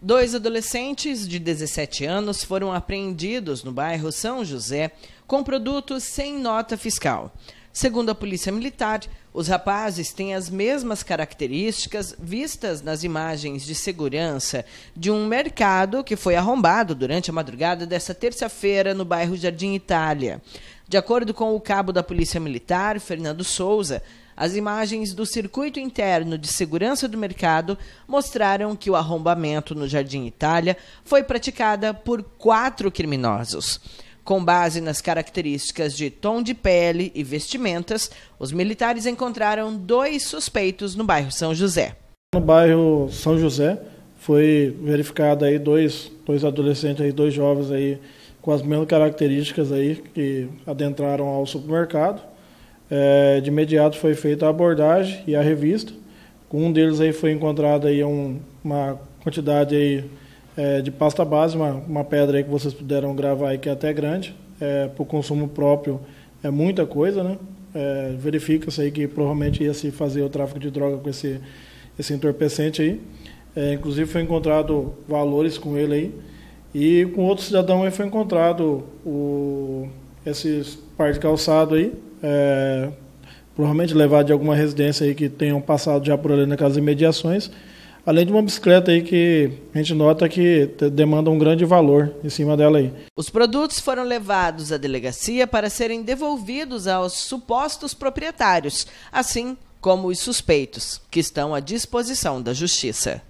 Dois adolescentes de 17 anos foram apreendidos no bairro São José com produtos sem nota fiscal. Segundo a Polícia Militar, os rapazes têm as mesmas características vistas nas imagens de segurança de um mercado que foi arrombado durante a madrugada desta terça-feira no bairro Jardim Itália. De acordo com o cabo da Polícia Militar, Fernando Souza, as imagens do circuito interno de segurança do mercado mostraram que o arrombamento no Jardim Itália foi praticada por quatro criminosos. Com base nas características de tom de pele e vestimentas, os militares encontraram dois suspeitos no bairro São José. No bairro São José foi verificado aí dois, dois adolescentes aí, dois jovens aí com as mesmas características aí que adentraram ao supermercado. É, de imediato foi feita a abordagem e a revista. Com um deles aí foi encontrada aí um, uma quantidade aí, é, de pasta base, uma, uma pedra aí que vocês puderam gravar aí que é até grande. É, para o consumo próprio é muita coisa, né? É, Verifica-se aí que provavelmente ia se fazer o tráfico de droga com esse, esse entorpecente aí. É, inclusive foi encontrado valores com ele aí. E com outro cidadão aí foi encontrado o esses par de calçado aí. É, provavelmente levar de alguma residência aí que tenham passado já por ali naquelas imediações. Além de uma bicicleta aí que a gente nota que demanda um grande valor em cima dela aí. Os produtos foram levados à delegacia para serem devolvidos aos supostos proprietários, assim como os suspeitos, que estão à disposição da justiça.